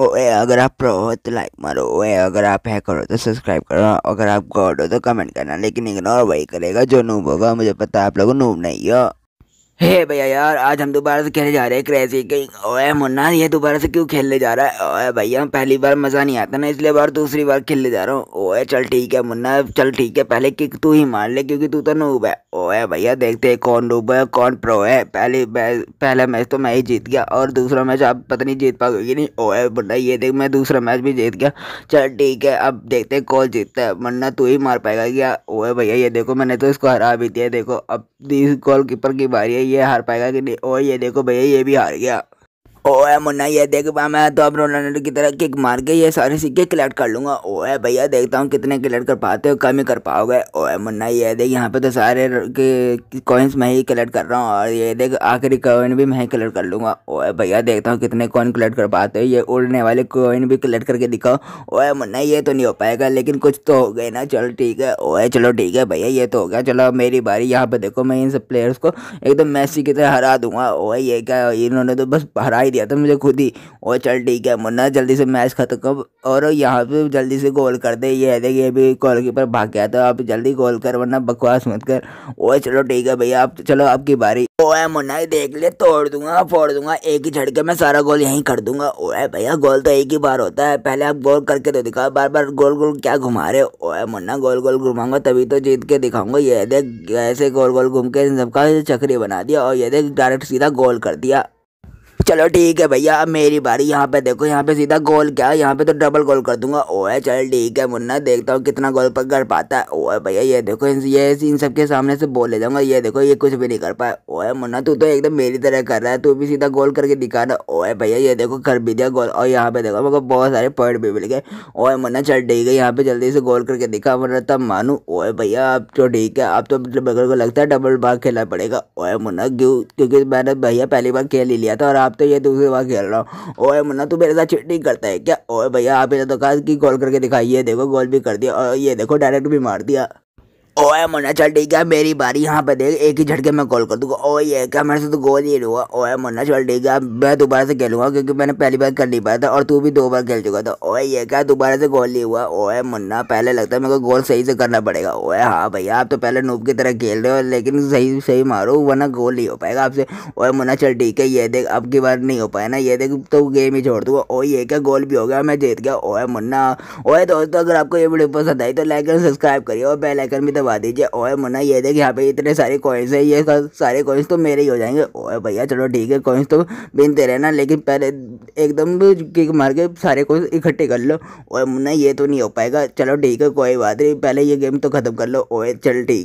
ओए oh, अगर आप प्रो हो तो लाइक मारो ओए अगर आप है करो तो सब्सक्राइब करो अगर आप गॉड हो तो कमेंट करना लेकिन इग्नोर वही करेगा जो नूब होगा मुझे पता है आप लोग नूब नहीं हो हे भैया यार आज हम दोबारा से खेलने जा रहे हैं क्रेजी किंग ओए मुन्ना ये दोबारा से क्यों खेलने जा रहा है ओए भैया पहली बार मज़ा नहीं आता ना इसलिए बार दूसरी बार खेलने जा रहा हूँ ओए चल ठीक है मुन्ना चल ठीक है पहले किक तू ही मार ले क्योंकि तू तो नूब है ओए भैया देखते हैं कौन नूब है कौन प्रो है पहले पहला मैच तो मैं ही जीत गया और दूसरा मैच आप पता नहीं जीत पाओगे नहीं ओए मुन्ना ये देख मैं दूसरा मैच भी जीत गया चल ठीक है अब देखते हैं कौन जीतता है मुन्ना तू ही मार पाएगा क्या ओए भैया ये देखो मैंने तो इसको हरा भी दिया देखो अब गोल कीपर की बारी है ये हार पाएगा कि नहीं और ये देखो भैया ये भी हार गया ओए मुन्ना ये देख मैं तो अब रोनाल्डो की तरह किक मार के ये सारे सिक्के कलेक्ट कर लूँगा ओए भैया देखता हूँ कितने कलेक्ट कर पाते हो कम ही कर पाओगे ओए मुन्ना ये देख यहाँ पे तो सारे कॉइन्स मैं ही कलेक्ट कर रहा हूँ और ये देख आखिरी कॉइन भी मैं ही कलेक्ट कर लूँगा ओए भैया देखता हूँ कितने कॉइन कलेक्ट कर पाते हो ये उड़ने वाले कॉइन भी कलेक्ट करके दिखाओ ओए मुन्ना ये तो नहीं हो पाएगा लेकिन कुछ तो हो गए ना चलो ठीक है ओए चलो ठीक है भैया ये तो हो गया चलो मेरी बारी यहाँ पे देखो मैं इन सब प्लेयर्स को एकदम मैसी की तरह हरा दूंगा ओए ये क्या इन्होंने तो बस हरा ही दिया था मुझे खुद ही और चल ठीक है मुन्ना जल्दी से मैच खत्म कर और यहाँ पे जल्दी से गोल कर दे ये है देखिए अभी गोल कीपर भाग गया था आप जल्दी गोल कर वरना बकवास मत कर ओ चलो ठीक है भैया आप चलो आपकी बारी ओ है मुन्ना देख ले तोड़ दूंगा फोड़ दूंगा एक ही झटके में सारा गोल यहीं कर दूंगा ओ है भैया गोल तो एक ही बार होता है पहले आप गोल करके तो दिखाओ बार बार गोल गोल क्या घुमा रहे हो ओ मुन्ना गोल गोल घुमाऊंगा तभी तो जीत के दिखाऊंगा ये देख ऐसे गोल गोल घूम के सबका चक्री बना दिया और ये देख डायरेक्ट सीधा गोल कर दिया चलो ठीक है भैया अब मेरी बारी यहाँ पे देखो यहाँ पे सीधा गोल क्या है यहाँ पे तो डबल गोल कर दूंगा ओए चल ठीक है मुन्ना देखता हूँ कितना गोल पर कर पाता है ओए भैया ये देखो ये इन सबके सामने से बोल ले जाऊंगा ये देखो ये कुछ भी नहीं कर पाया ओए मुन्ना तू तो एकदम मेरी तरह कर रहा है तू भी सीधा गोल करके दिखा रहा ओए भैया ये देखो कर भी दिया गोल और यहाँ पे देखो मेरे को बहुत सारे पॉइंट भी मिल गए ओए मुन्ना चल ठीक है यहाँ पे जल्दी से गोल करके दिखा मुन्ना तब मानू ओए भैया अब तो ठीक है अब तो बगल मतलब को लगता है डबल बार खेलना पड़ेगा ओए मुन्ना क्यों क्योंकि मैंने भैया पहली बार खेल ही लिया था और आप तो ये दूसरी बार खेल रहा हूँ ओए मुन्ना तू मेरे साथ चिट्टी करता है क्या ओए भैया आप तो कहा कि गोल करके दिखाई ये देखो गोल भी कर दिया और ये देखो डायरेक्ट भी मार दिया ओए मुन्ना चल ठीक है मेरी बारी यहाँ पे देख एक ही झटके में कॉल कर दूंगा ओ ये क्या मेरे से तो गोल ही लूँगा ओए मुन्ना चल ठीक है मैं दोबारा से खेलूंगा क्योंकि मैंने पहली बार कर नहीं पाया था और तू भी दो बार खेल चुका था ओए ये क्या दोबारा से गोल नहीं हुआ ओए मुन्ना पहले लगता है मेरे को गोल सही से करना पड़ेगा ओए हाँ भैया आप तो पहले नूब की तरह खेल रहे हो लेकिन सही सही मारो वरना गोल नहीं हो पाएगा आपसे ओए मुन्ना चल ठीक है ये देख अब की बार नहीं हो पाया ना ये देख तो गेम ही छोड़ दूंगा ओ ये क्या गोल भी हो गया मैं जीत गया ओए मुन्ना ओए दोस्तों अगर आपको ये वीडियो पसंद आई तो लाइक एंड सब्सक्राइब करिए और बेलाइकन भी दबा दबा दीजिए ओए मुन्ना ये देखिए यहाँ पे इतने सारे कॉइन्स हैं ये सारे कॉइन्स तो मेरे ही हो जाएंगे ओए भैया चलो ठीक है कॉइन्स तो बीनते रहना लेकिन पहले एकदम किक मार के सारे कॉइन्स इकट्ठे कर लो ओए मुन्ना ये तो नहीं हो पाएगा चलो ठीक है कोई बात नहीं पहले ये गेम तो ख़त्म कर लो ओए चल ठीक